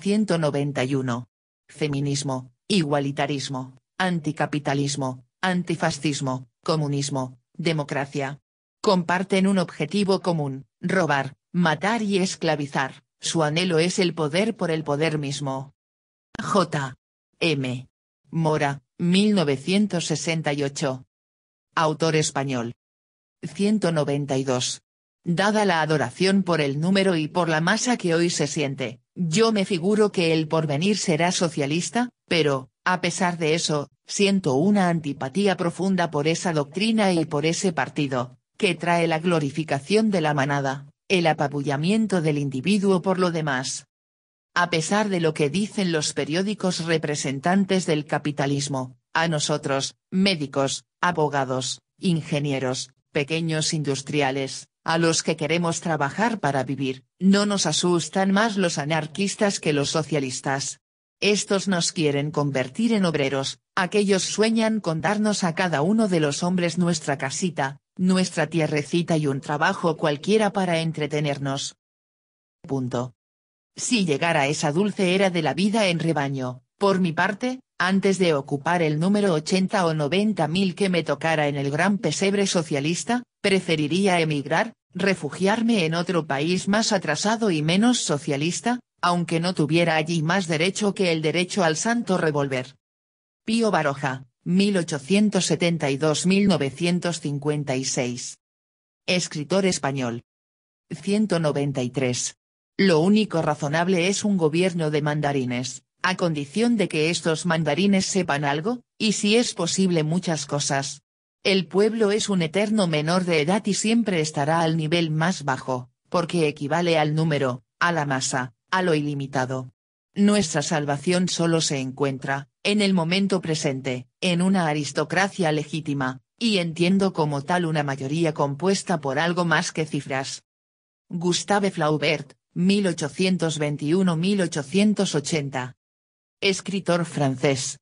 191. Feminismo, igualitarismo, anticapitalismo, antifascismo, comunismo, democracia. Comparten un objetivo común, robar, matar y esclavizar. Su anhelo es el poder por el poder mismo. J. M. Mora, 1968. Autor español. 192. Dada la adoración por el número y por la masa que hoy se siente, yo me figuro que el porvenir será socialista, pero, a pesar de eso, siento una antipatía profunda por esa doctrina y por ese partido, que trae la glorificación de la manada, el apabullamiento del individuo por lo demás. A pesar de lo que dicen los periódicos representantes del capitalismo, a nosotros, médicos, abogados, ingenieros, pequeños industriales, a los que queremos trabajar para vivir, no nos asustan más los anarquistas que los socialistas. Estos nos quieren convertir en obreros, aquellos sueñan con darnos a cada uno de los hombres nuestra casita, nuestra tierrecita y un trabajo cualquiera para entretenernos. Punto. Si llegara esa dulce era de la vida en rebaño, por mi parte, antes de ocupar el número 80 o 90 mil que me tocara en el gran pesebre socialista, Preferiría emigrar, refugiarme en otro país más atrasado y menos socialista, aunque no tuviera allí más derecho que el derecho al santo revolver. Pío Baroja, 1872-1956. Escritor español. 193. Lo único razonable es un gobierno de mandarines, a condición de que estos mandarines sepan algo, y si es posible muchas cosas, el pueblo es un eterno menor de edad y siempre estará al nivel más bajo, porque equivale al número, a la masa, a lo ilimitado. Nuestra salvación solo se encuentra, en el momento presente, en una aristocracia legítima, y entiendo como tal una mayoría compuesta por algo más que cifras. Gustave Flaubert, 1821-1880. Escritor francés.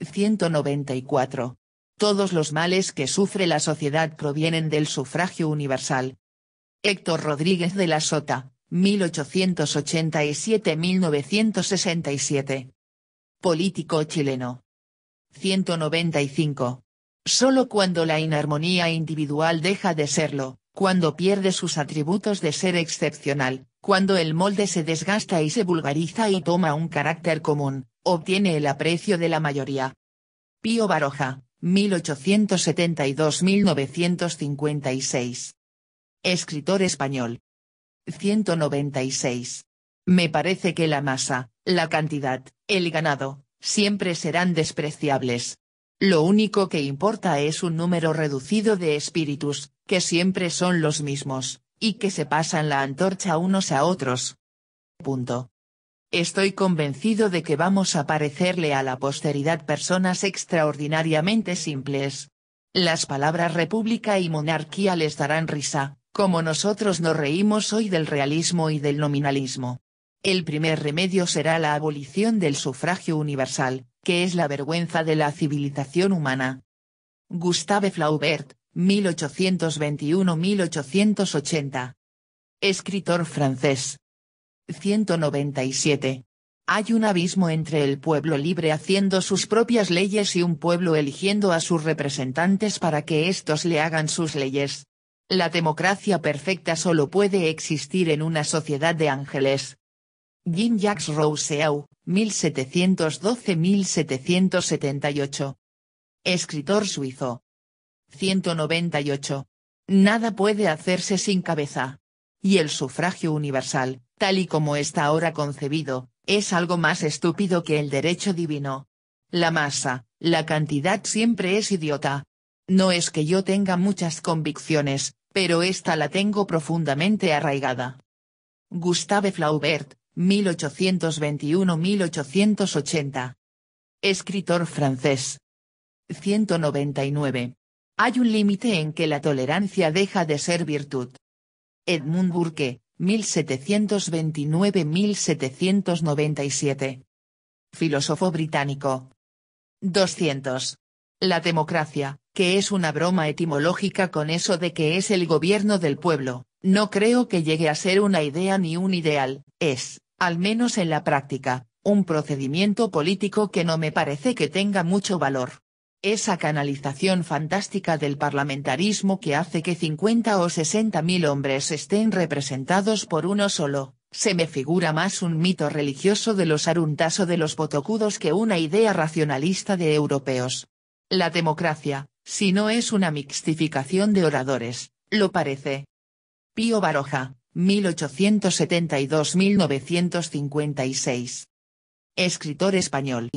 194. Todos los males que sufre la sociedad provienen del sufragio universal. Héctor Rodríguez de la Sota, 1887-1967. Político chileno. 195. Solo cuando la inarmonía individual deja de serlo, cuando pierde sus atributos de ser excepcional, cuando el molde se desgasta y se vulgariza y toma un carácter común, obtiene el aprecio de la mayoría. Pío Baroja, 1872-1956. Escritor español. 196. Me parece que la masa, la cantidad, el ganado, siempre serán despreciables. Lo único que importa es un número reducido de espíritus, que siempre son los mismos, y que se pasan la antorcha unos a otros. Punto. Estoy convencido de que vamos a parecerle a la posteridad personas extraordinariamente simples. Las palabras república y monarquía les darán risa, como nosotros nos reímos hoy del realismo y del nominalismo. El primer remedio será la abolición del sufragio universal, que es la vergüenza de la civilización humana. Gustave Flaubert, 1821-1880. Escritor francés. 197. Hay un abismo entre el pueblo libre haciendo sus propias leyes y un pueblo eligiendo a sus representantes para que éstos le hagan sus leyes. La democracia perfecta solo puede existir en una sociedad de ángeles. Jean-Jacques Rousseau, 1712-1778. Escritor suizo. 198. Nada puede hacerse sin cabeza. Y el sufragio universal, tal y como está ahora concebido, es algo más estúpido que el derecho divino. La masa, la cantidad siempre es idiota. No es que yo tenga muchas convicciones, pero esta la tengo profundamente arraigada. Gustave Flaubert, 1821-1880. Escritor francés. 199. Hay un límite en que la tolerancia deja de ser virtud. Edmund Burke, 1729-1797. Filósofo británico. 200. La democracia, que es una broma etimológica con eso de que es el gobierno del pueblo, no creo que llegue a ser una idea ni un ideal, es, al menos en la práctica, un procedimiento político que no me parece que tenga mucho valor esa canalización fantástica del parlamentarismo que hace que 50 o 60 mil hombres estén representados por uno solo, se me figura más un mito religioso de los aruntas o de los botocudos que una idea racionalista de europeos. La democracia, si no es una mixtificación de oradores, lo parece. Pío Baroja, 1872-1956. Escritor español.